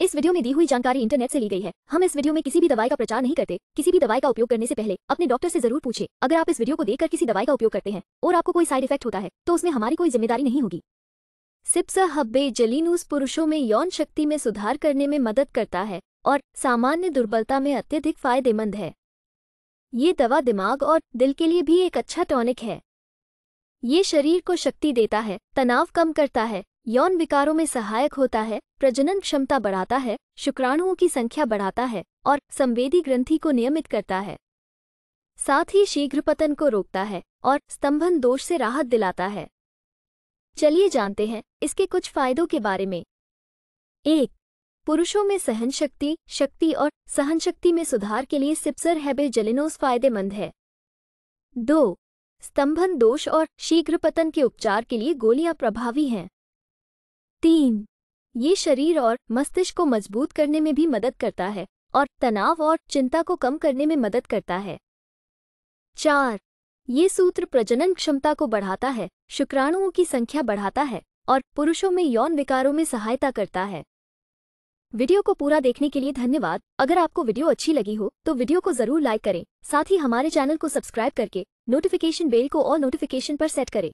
इस वीडियो में दी हुई जानकारी इंटरनेट से ली गई है हम इस वीडियो में किसी भी दवाई का प्रचार नहीं करते किसी भी दवाई का उपयोग करने से पहले अपने डॉक्टर से जरूर पूछे अगर आप इस वीडियो को देखकर किसी दवाई का उपयोग करते हैं और आपको कोई साइड इफेक्ट होता है तो उसमें हमारी कोई जिम्मेदारी नहीं होगी सिप्सा हब्बे जलीनूस पुरुषों में यौन शक्ति में सुधार करने में मदद करता है और सामान्य दुर्बलता में अत्यधिक फायदेमंद है ये दवा दिमाग और दिल के लिए भी एक अच्छा टॉनिक है ये शरीर को शक्ति देता है तनाव कम करता है यौन विकारों में सहायक होता है प्रजनन क्षमता बढ़ाता है शुक्राणुओं की संख्या बढ़ाता है और संवेदी ग्रंथि को नियमित करता है साथ ही शीघ्रपतन को रोकता है और स्तंभन दोष से राहत दिलाता है चलिए जानते हैं इसके कुछ फायदों के बारे में एक पुरुषों में सहन शक्ति शक्ति और सहन शक्ति में सुधार के लिए सिप्सर हैबे जलिनोस फायदेमंद है दो स्तंभन दोष और शीघ्र पतन के उपचार के लिए गोलियां प्रभावी हैं तीन ये शरीर और मस्तिष्क को मजबूत करने में भी मदद करता है और तनाव और चिंता को कम करने में मदद करता है चार ये सूत्र प्रजनन क्षमता को बढ़ाता है शुक्राणुओं की संख्या बढ़ाता है और पुरुषों में यौन विकारों में सहायता करता है वीडियो को पूरा देखने के लिए धन्यवाद अगर आपको वीडियो अच्छी लगी हो तो वीडियो को जरूर लाइक करें साथ ही हमारे चैनल को सब्सक्राइब करके नोटिफिकेशन बेल को और नोटिफिकेशन पर सेट करें